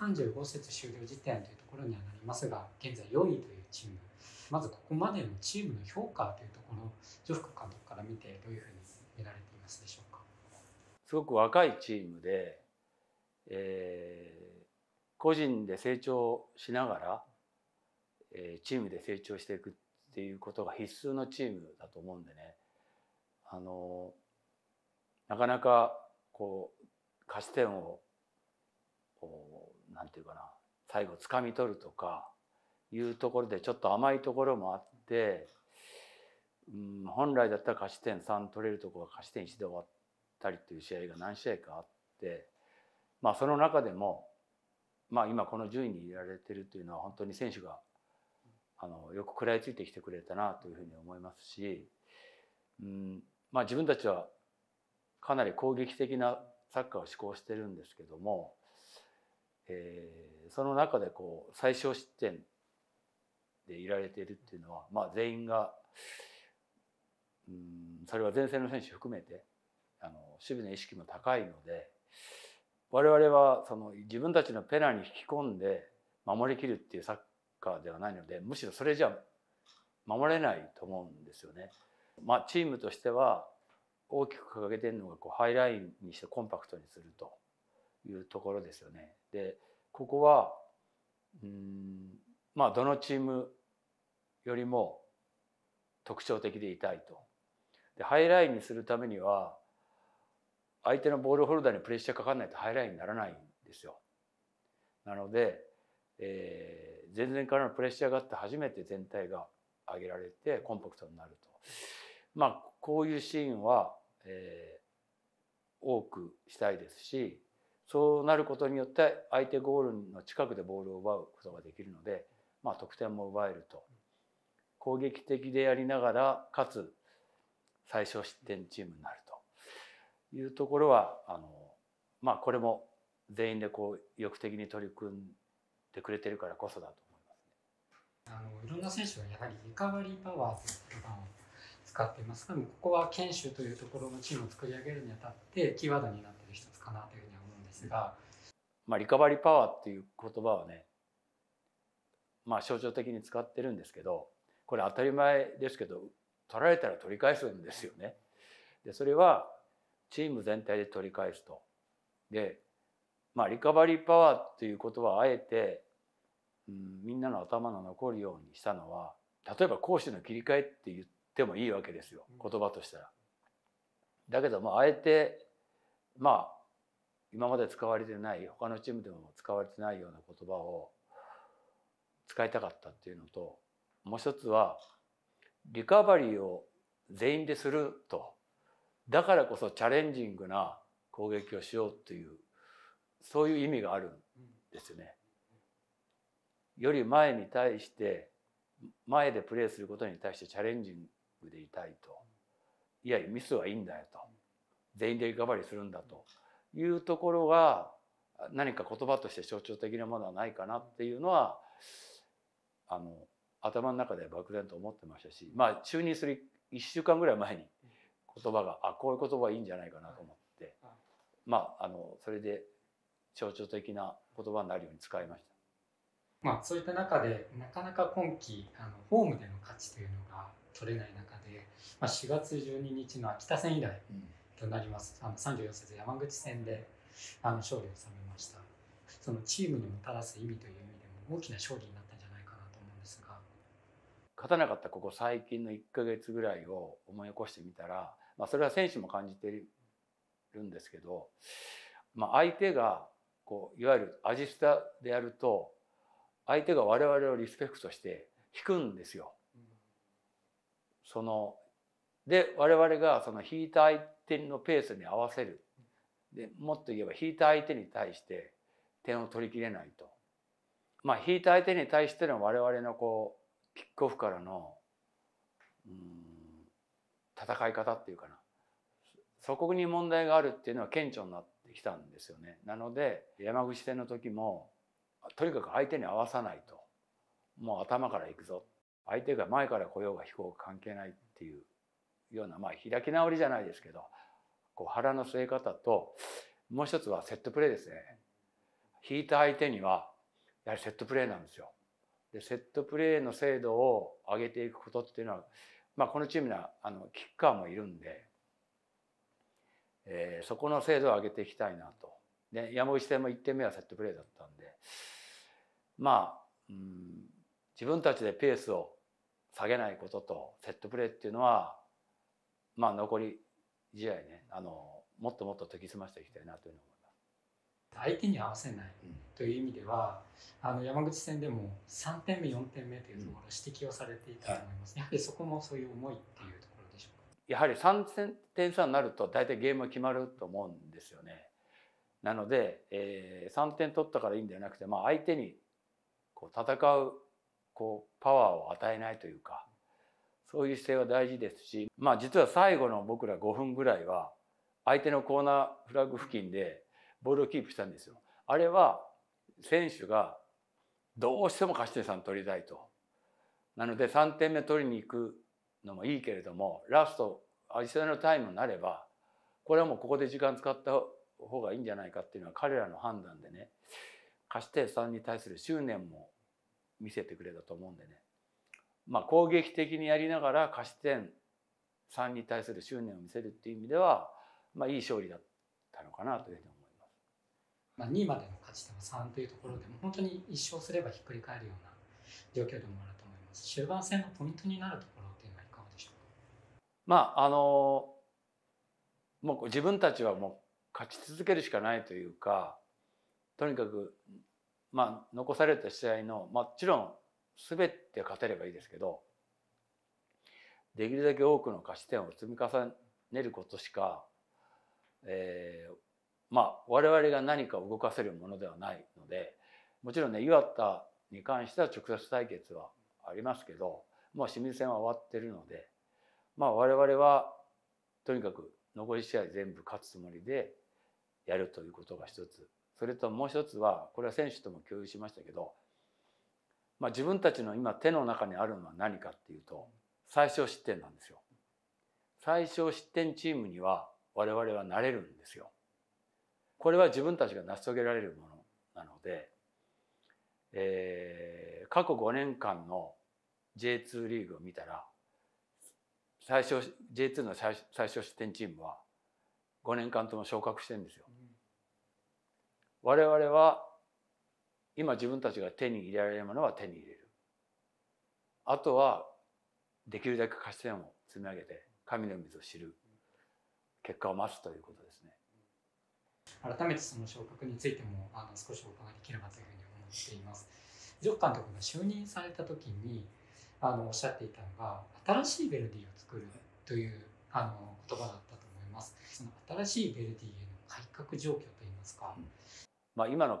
35節終了時点というところにはなりますが現在4位というチームまずここまでのチームの評価というところジョフ監督から見てどういうふうに見られていますでしょうかすごく若いチームで、えー、個人で成長しながら、えー、チームで成長していくっていうことが必須のチームだと思うんでねあのなかなかこう勝ち点を何て言うかな最後つかみ取るとかいうところでちょっと甘いところもあって、うん、本来だったら勝ち点3取れるところが勝ち点1で終わったりという試合が何試合かあって、まあ、その中でも、まあ、今この順位に入れられてるというのは本当に選手があのよく食らいついてきてくれたなというふうに思いますし、うんまあ、自分たちはかなり攻撃的なサッカーを志向してるんですけどもえー、その中でこう最小失点でいられているっていうのは、まあ、全員がうんそれは前線の選手含めてあの守備の意識も高いので我々はその自分たちのペナに引き込んで守りきるっていうサッカーではないのでむしろそれじゃ守れないと思うんですよね。まあ、チームとしては大きく掲げているのがこうハイラインにしてコンパクトにするというところですよね。でここはうんまあどのチームよりも特徴的でいたいと。でハイラインにするためには相手のボールホルダーにプレッシャーかかんないとハイラインにならないんですよ。なので、えー、前々からのプレッシャーがあって初めて全体が上げられてコンパクトになると。まあこういうシーンは、えー、多くしたいですしそうなることによって相手ゴールの近くでボールを奪うことができるので、まあ、得点も奪えると攻撃的でやりながらかつ最小失点チームになるというところはあの、まあ、これも全員でこう意欲的に取り組んでくれてるからこそだと思いますあのいろんな選手はやはりリカバリーパワーという言葉を使っていますがここは堅守というところのチームを作り上げるにあたってキーワードになっている一つかなというですが、まあ、リカバリーパワーっていう言葉はね、まあ、象徴的に使ってるんですけどこれ当たり前ですけど取られたら取り返すんですよね。でそれはチーム全体で取り返すと。で、まあ、リカバリーパワーっていう言葉をあえて、うん、みんなの頭の残るようにしたのは例えば攻守の切り替えって言ってもいいわけですよ言葉としたら。だけどもあえてまあ今まで使われてない他のチームでも使われてないような言葉を使いたかったっていうのともう一つはリカバリーを全員でするとだからこそチャレンジングな攻撃をしようというそういう意味があるんですよね。より前に対して前でプレーすることに対してチャレンジングでいたいといやミスはいいんだよと全員でリカバリーするんだと。いうところが何か言葉として象徴的なものはないかなっていうのはあの頭の中で漠然と思ってましたしまあ就任する1週間ぐらい前に言葉があこういう言葉いいんじゃないかなと思ってまああのそれで象徴的な言葉になるように使いました。まあ、そういった中でなかなか今期あのホームでの価値というのが取れない中で、まあ、4月12日の秋田戦以来、うんとなりますあの34節山口戦であの勝利を収めましたそのチームにもたらす意味という意味でも大きな勝利になったんじゃないかなと思うんですが勝たなかったここ最近の1か月ぐらいを思い起こしてみたら、まあ、それは選手も感じてるんですけど、まあ、相手がこういわゆるアジスタでやると相手が我々をリスペクトして引くんですよ。そので我々がその引いた相手のペースに合わせるでもっと言えば引いた相手に対して点を取りきれないと。まあ、引いた相手に対しての我々のこうキックオフからの戦い方っていうかなそこに問題があるっていうのは顕著になってきたんですよね。なので山口戦の時もとにかく相手に合わさないともう頭から行くぞ相手が前から来ようが飛行関係ないっていうような、まあ、開き直りじゃないですけどこう腹の据え方ともう一つはセットプレーですね引いた相手にはやはりセットプレーなんですよ。でセットプレーの精度を上げていくことっていうのは、まあ、このチームにはあのキッカーもいるんで、えー、そこの精度を上げていきたいなと。で山口戦も1点目はセットプレーだったんでまあ、うん、自分たちでペースを下げないこととセットプレーっていうのはまあ残り試合ねあのもっともっと研ぎ澄ましていきたいなというふうに思いま相手に合わせないという意味では、あの山口戦でも3点目4点目というところ指摘をされていたと思います、うん、やはりそこもそういう思いっていうところでしょうかやはり3点差になると大体ゲームは決まると思うんですよねなので、えー、3点取ったからいいんじゃなくて、まあ、相手にこう戦うこうパワーを与えないというかそういう姿勢は大事ですし、まあ、実は最後の僕ら5分ぐらいは相手のコーナーフラッグ付近でボールをキープしたんですよ。あれは選手がどうしても勝ち点3取りたいと。なので3点目取りに行くのもいいけれどもラストアジサイのナルタイムになればこれはもうここで時間使った方がいいんじゃないかっていうのは彼らの判断でね勝ち点3に対する執念も見せてくれたと思うんでねまあ、攻撃的にやりながら勝ち点3に対する執念を見せるっていう意味では、まあ、いい勝利だったのかなというふうに思います。まあ、2位までの勝ち点3というところでも本当に1勝すればひっくり返るような状況でもあると思います。終盤戦のポイントになるところっていうのはいかがでしょうか。まああのもう自分たちはもう勝ち続けるしかないというかとにかく、まあ、残された試合のもちろん全て勝てればいいですけどできるだけ多くの勝ち点を積み重ねることしか、えー、まあ我々が何か動かせるものではないのでもちろんね岩田に関しては直接対決はありますけどもう清水戦は終わってるので、まあ、我々はとにかく残り試合全部勝つつもりでやるということが一つそれともう一つはこれは選手とも共有しましたけどまあ、自分たちの今手の中にあるのは何かっていうと最小失点なんですよ。最小失点チームには我々はなれるんですよ。これは自分たちが成し遂げられるものなので、えー、過去5年間の J2 リーグを見たら最小 J2 の最最小失点チームは5年間とも昇格してんですよ。我々は今自分たちが手に入れられるものは手に入れるあとはできるだけ貸し点を積み上げて神の水を知る結果を待つということですね改めてその昇格についてもあの少しお伺いできればというふうに思っていますジョッ監督が就任された時にあのおっしゃっていたのが新しいヴェルディを作るというあの言葉だったと思いますその新しいヴェルディへの改革状況といいますか、うん、まあ、今の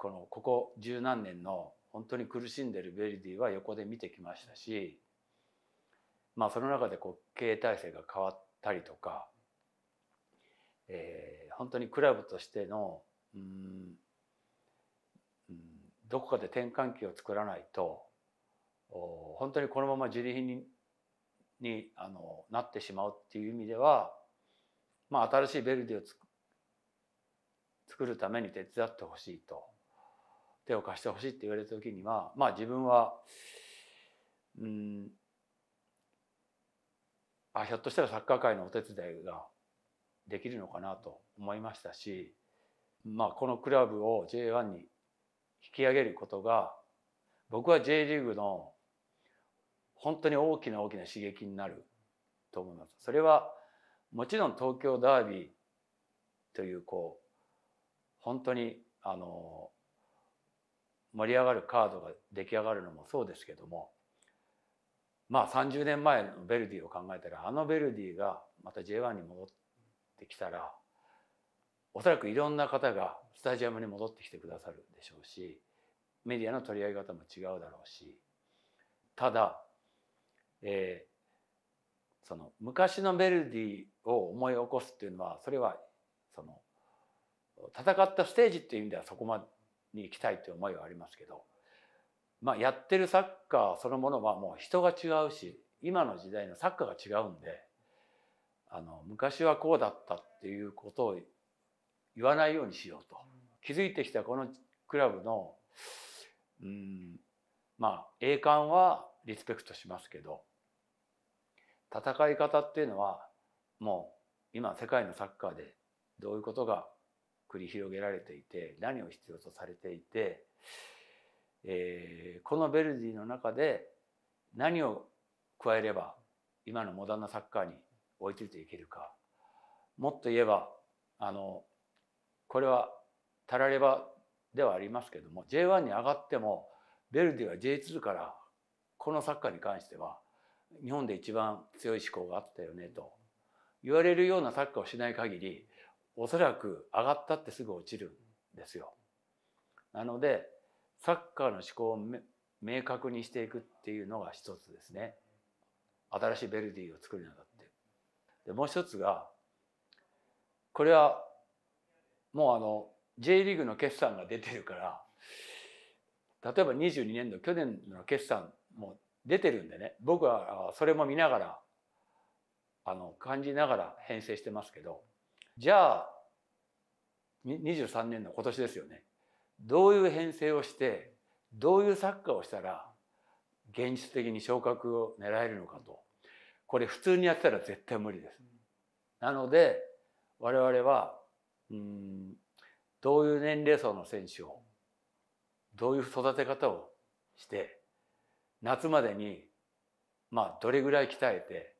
このここ十何年の本当に苦しんでるヴェルディは横で見てきましたしまあその中でこう経営体制が変わったりとか、え本当にクラブとしてのうんどこかで転換期を作らないと本当にこのまま自利品ににあのなってしまうっていう意味では、まあ、新しいヴェルディを作るために手伝ってほしいと手を貸してほしいって言われた時にはまあ自分はうんあひょっとしたらサッカー界のお手伝いができるのかなと思いましたし、まあ、このクラブを J1 に引き上げることが僕は J リーグの本当に大きな大きな刺激になると思います。それはもちろん東京ダービーというこう本当にあの盛り上がるカードが出来上がるのもそうですけどもまあ30年前のヴェルディを考えたらあのヴェルディがまた J1 に戻ってきたらおそらくいろんな方がスタジアムに戻ってきてくださるでしょうしメディアの取り上げ方も違うだろうしただ、えその昔のヴェルディを思い起こすっていうのはそれはその戦ったステージっていう意味ではそこまで。に行きたいという思いはありますけど、まあ、やってるサッカーそのものはもう人が違うし今の時代のサッカーが違うんであの昔はこうだったっていうことを言わないようにしようと気づいてきたこのクラブのうんまあ栄冠はリスペクトしますけど戦い方っていうのはもう今世界のサッカーでどういうことが繰り広げられていて何を必要とされていて、えー、このヴェルディの中で何を加えれば今のモダンなサッカーに追いついていけるかもっと言えばあのこれはタラレバではありますけども J1 に上がってもヴェルディは J2 からこのサッカーに関しては日本で一番強い思考があったよねと言われるようなサッカーをしない限りおそらく上がったってすぐ落ちるんですよ。なのでサッカーの思考を明確にしていくっていうのが一つですね。新しいベルディを作るにあって。でもう一つがこれはもうあの J リーグの決算が出てるから例えば22年度去年の決算も出てるんでね僕はそれも見ながらあの感じながら編成してますけどじゃあ23年の今年ですよねどういう編成をしてどういうサッカーをしたら現実的に昇格を狙えるのかとこれ普通にやってたら絶対無理です。なので我々はうんどういう年齢層の選手をどういう育て方をして夏までにまあどれぐらい鍛えて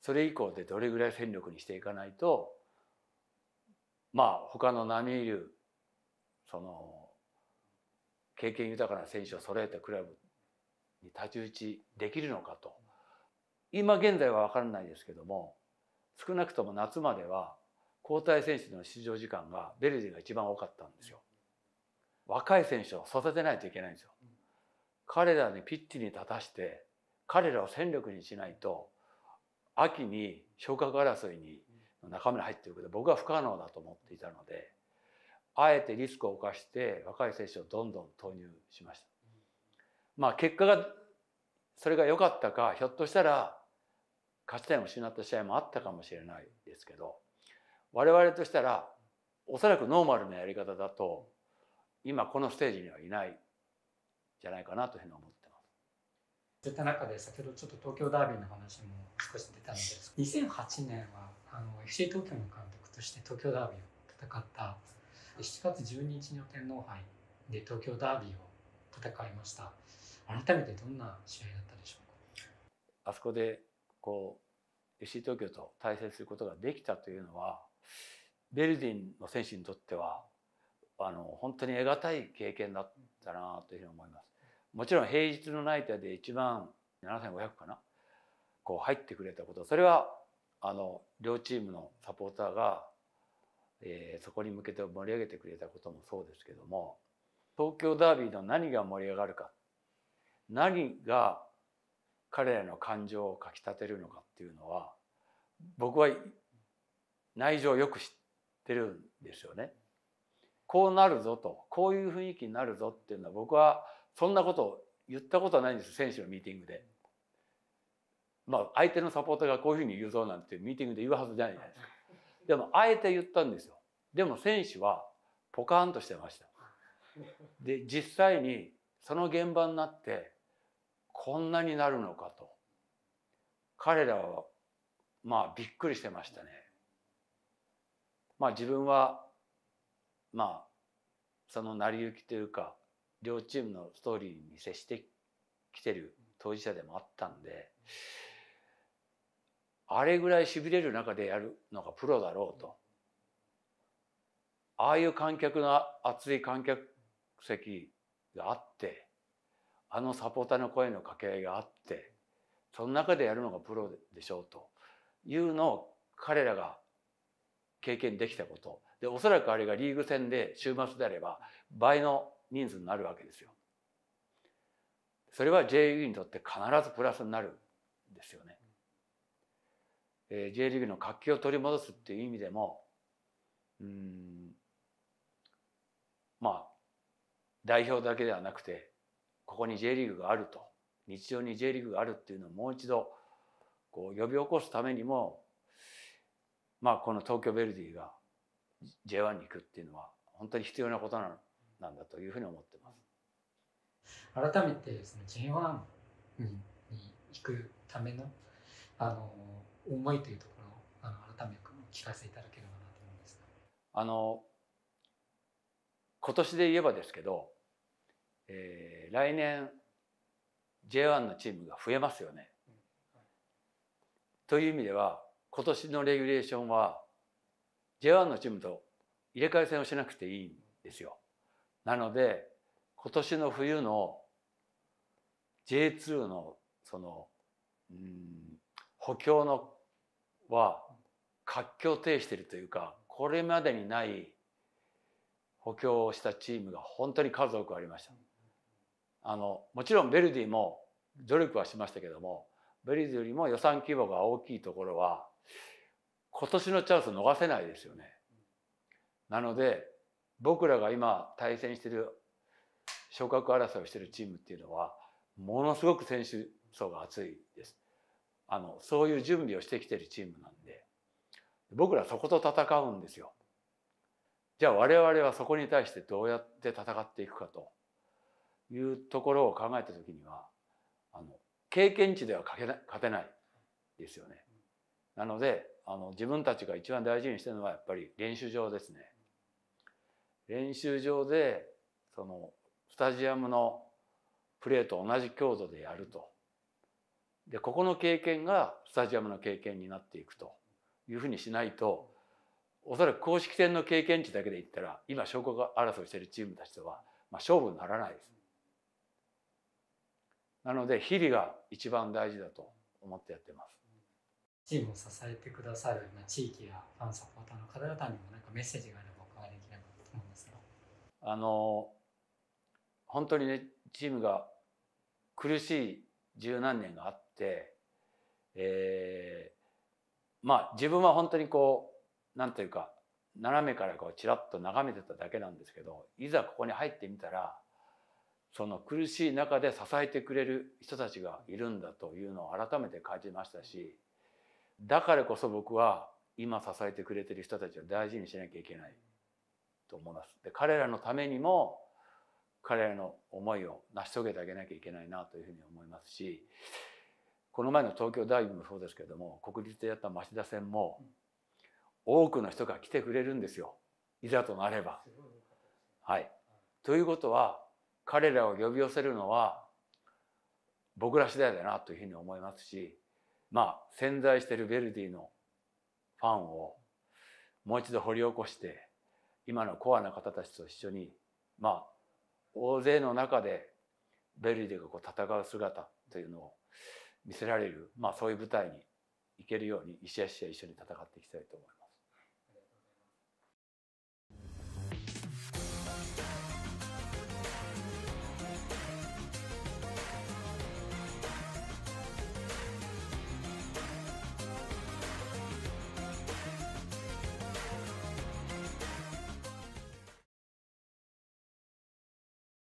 それ以降でどれぐらい戦力にしていかないとまあ他の並みいるその経験豊かな選手を揃えたクラブに太刀打ちできるのかと今現在は分からないですけども少なくとも夏までは交代選手の出場時間がベルディが一番多かったんですよ。若い選手を育てないといけないんですよ。彼らにピッチに立たして彼らを戦力にしないと秋に昇格争いに中身に入ってるけど僕は不可能だと思っていたのであえてリスクを冒して若い選手をどんどん投入しました。まあ、結果がそれが良かったかひょっとしたら勝ち点を失った試合もあったかもしれないですけど我々としたらおそらくノーマルなやり方だと今このステージにはいないじゃないかなというふうに思ってそういった中で先ほどちょっと東京ダービーの話も少し出たんですけど2008年はあの FC 東京の監督として東京ダービーを戦った7月12日の天皇杯で東京ダービーを戦いました改めてどんな試合だったでしょうかあそこでこう FC 東京と対戦することができたというのはベルディンの選手にとってはあの本当に得難い経験だったなというふうに思います。もちろん平日のナイターで1万7500かなこう入ってくれたことそれはあの両チームのサポーターが、えー、そこに向けて盛り上げてくれたこともそうですけども東京ダービーの何が盛り上がるか何が彼らの感情をかきたてるのかっていうのは僕は内情よく知ってるんですよね。こうなるぞとこういう雰囲気になるぞっていうのは僕はそんなことを言ったことはないんです選手のミーティングで。まあ、相手のサポーターがこういうふうに言うぞなんてミーティングで言うはずじゃないじゃないですか。でもあえて言ったんですよ。でも選手はポカーンとしてました。で実際にその現場になってこんなになるのかと彼らはまあびっくりしてましたね。まあ自分はまあその成り行きというか両チームのストーリーに接してきてる当事者でもあったんであれぐらいしびれる中でやるのがプロだろうとああいう観客の熱い観客席があってあのサポーターの声の掛け合いがあってその中でやるのがプロでしょうというのを彼らが経験できたことでおそらくあれがリーグ戦で週末であれば倍の人数になるわけですよ。それは JU にとって必ずプラスになるんですよね。えー、J リーグの活気を取り戻すっていう意味でもうんまあ代表だけではなくてここに J リーグがあると日常に J リーグがあるっていうのをもう一度こう呼び起こすためにもまあこの東京ヴェルディが J1 に行くっていうのは本当に必要なことなのなんだというふうに思ってます。改めてでその J1 に行くためのあの思いというところをあの改めて聞かせていただければなと思うんですあの今年で言えばですけど、えー、来年 J1 のチームが増えますよね。という意味では今年のレギュレーションは J1 のチームと入れ替え戦をしなくていいんですよ。なので今年の冬の J2 のその、うん、補強のは活況を呈しているというかこれまでにない補強をしたチームが本当に数多くありました。あのもちろんベルディも努力はしましたけどもベルディよりも予算規模が大きいところは今年のチャンス逃せないですよね。なので僕らが今対戦してる昇格争いをしてるチームっていうのはものすごく選手層が厚いですあのそういう準備をしてきてるチームなんで僕らそこと戦うんですよじゃあ我々はそこに対してどうやって戦っていくかというところを考えた時にはあの経験値では勝てないですよねなのであの自分たちが一番大事にしてるのはやっぱり練習場ですね練習場でそのスタジアムのプレーと同じ強度でやるとでここの経験がスタジアムの経験になっていくというふうにしないとおそらく公式戦の経験値だけで言ったら今拠が争いしているチームたちとは、まあ、勝負にならないです。なので日々が一番大事だと思ってやってます。チームを支えてくださる地域やファンサポーターの方々にもなんかメッセージがあればあの本当にねチームが苦しい十何年があって、えー、まあ自分は本当にこう何というか斜めからこうちらっと眺めてただけなんですけどいざここに入ってみたらその苦しい中で支えてくれる人たちがいるんだというのを改めて感じましたしだからこそ僕は今支えてくれてる人たちを大事にしなきゃいけないと思います。で彼らのためにも彼らの思いを成し遂げてあげなきゃいけないなというふうに思いますしこの前の東京ダイビグもそうですけれども国立でやった町田戦も多くの人が来てくれるんですよいざとなれば。はい、ということは彼らを呼び寄せるのは僕ら次第だなというふうに思いますしまあ潜在しているヴェルディのファンをもう一度掘り起こして今のコアな方たちと一緒にまあ大勢の中でベルディがこう戦う姿というのを見せられる、まあ、そういう舞台に行けるように一試合一試一緒に戦っていきたいと思います。